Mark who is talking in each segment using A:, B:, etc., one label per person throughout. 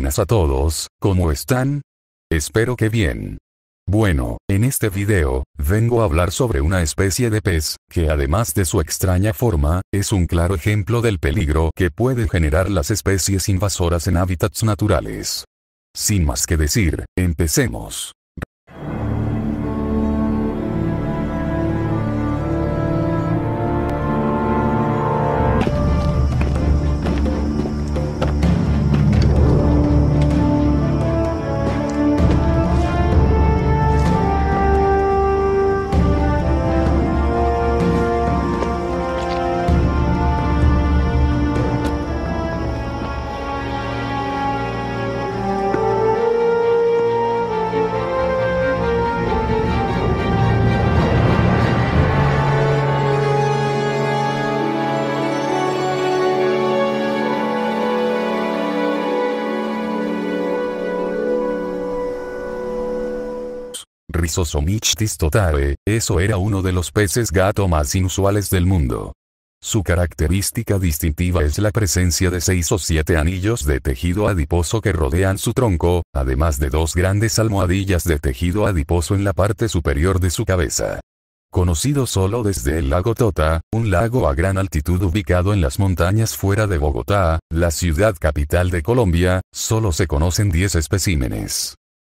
A: Buenas a todos, ¿cómo están? Espero que bien. Bueno, en este video, vengo a hablar sobre una especie de pez, que además de su extraña forma, es un claro ejemplo del peligro que puede generar las especies invasoras en hábitats naturales. Sin más que decir, empecemos. eso era uno de los peces gato más inusuales del mundo. Su característica distintiva es la presencia de seis o siete anillos de tejido adiposo que rodean su tronco, además de dos grandes almohadillas de tejido adiposo en la parte superior de su cabeza. Conocido solo desde el lago Tota, un lago a gran altitud ubicado en las montañas fuera de Bogotá, la ciudad capital de Colombia, solo se conocen 10 especímenes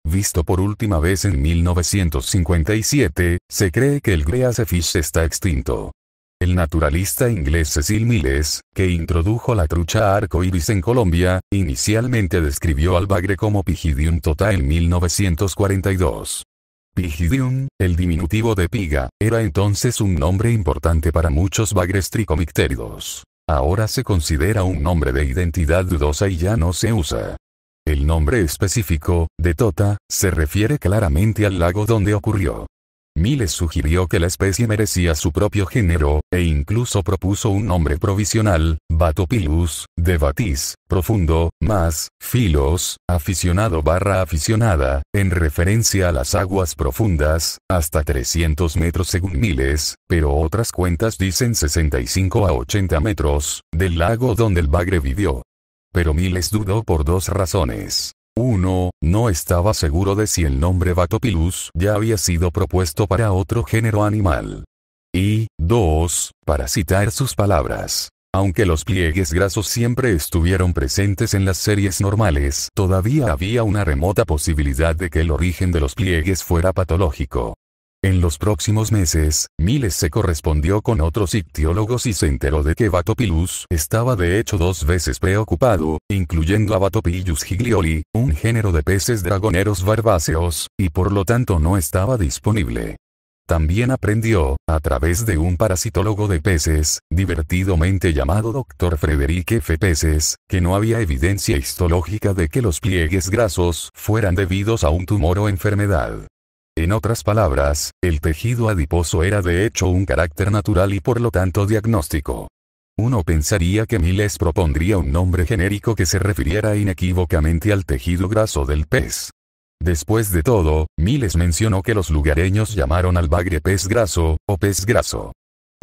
A: visto por última vez en 1957, se cree que el greasefish está extinto. El naturalista inglés Cecil Miles, que introdujo la trucha arco iris en Colombia, inicialmente describió al bagre como Pigidium tota en 1942. Pigidium, el diminutivo de piga, era entonces un nombre importante para muchos bagres tricomictéridos. Ahora se considera un nombre de identidad dudosa y ya no se usa. El nombre específico, de Tota, se refiere claramente al lago donde ocurrió. Miles sugirió que la especie merecía su propio género, e incluso propuso un nombre provisional, Batopilus, de batis, profundo, más, filos, aficionado barra aficionada, en referencia a las aguas profundas, hasta 300 metros según miles, pero otras cuentas dicen 65 a 80 metros, del lago donde el bagre vivió. Pero Miles dudó por dos razones. 1. No estaba seguro de si el nombre Batopilus ya había sido propuesto para otro género animal. Y, 2. Para citar sus palabras. Aunque los pliegues grasos siempre estuvieron presentes en las series normales, todavía había una remota posibilidad de que el origen de los pliegues fuera patológico. En los próximos meses, Miles se correspondió con otros ictiólogos y se enteró de que Batopilus estaba de hecho dos veces preocupado, incluyendo a Batopillus giglioli, un género de peces dragoneros barbáceos, y por lo tanto no estaba disponible. También aprendió, a través de un parasitólogo de peces, divertidamente llamado Dr. Frederick F. Peces, que no había evidencia histológica de que los pliegues grasos fueran debidos a un tumor o enfermedad. En otras palabras, el tejido adiposo era de hecho un carácter natural y por lo tanto diagnóstico. Uno pensaría que Miles propondría un nombre genérico que se refiriera inequívocamente al tejido graso del pez. Después de todo, Miles mencionó que los lugareños llamaron al bagre pez graso, o pez graso.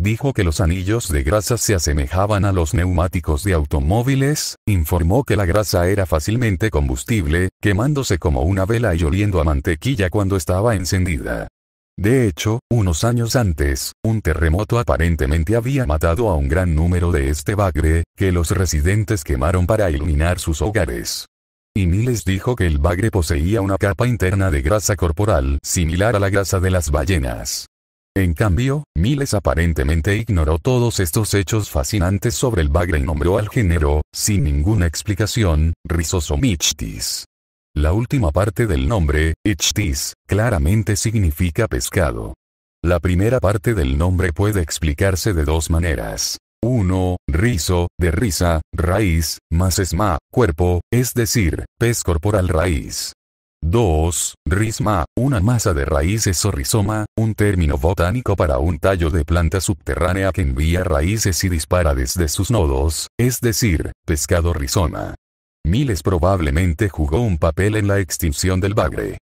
A: Dijo que los anillos de grasa se asemejaban a los neumáticos de automóviles, informó que la grasa era fácilmente combustible, quemándose como una vela y oliendo a mantequilla cuando estaba encendida. De hecho, unos años antes, un terremoto aparentemente había matado a un gran número de este bagre, que los residentes quemaron para iluminar sus hogares. Y Miles dijo que el bagre poseía una capa interna de grasa corporal similar a la grasa de las ballenas. En cambio, Miles aparentemente ignoró todos estos hechos fascinantes sobre el bagre y nombró al género, sin ninguna explicación, Rhizosomichtis. La última parte del nombre, ichtis, claramente significa pescado. La primera parte del nombre puede explicarse de dos maneras. Uno, Rizo, de risa, raíz, más esma, cuerpo, es decir, pez corporal raíz. 2. Risma, una masa de raíces o rizoma, un término botánico para un tallo de planta subterránea que envía raíces y dispara desde sus nodos, es decir, pescado rizoma. Miles probablemente jugó un papel en la extinción del bagre.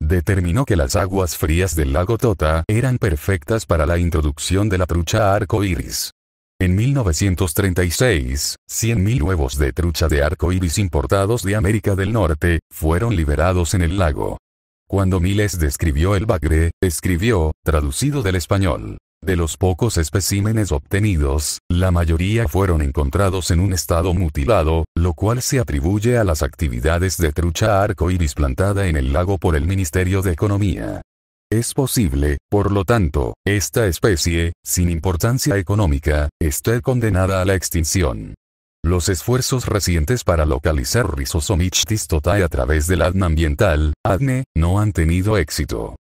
A: Determinó que las aguas frías del lago Tota eran perfectas para la introducción de la trucha arco iris. En 1936, 100.000 huevos de trucha de arco iris importados de América del Norte fueron liberados en el lago. Cuando Miles describió el bagre, escribió, traducido del español, de los pocos especímenes obtenidos, la mayoría fueron encontrados en un estado mutilado, lo cual se atribuye a las actividades de trucha arco iris plantada en el lago por el Ministerio de Economía. Es posible, por lo tanto, esta especie, sin importancia económica, esté condenada a la extinción. Los esfuerzos recientes para localizar Rhizosomichthys totae a través del ADN ambiental, ADNE, no han tenido éxito.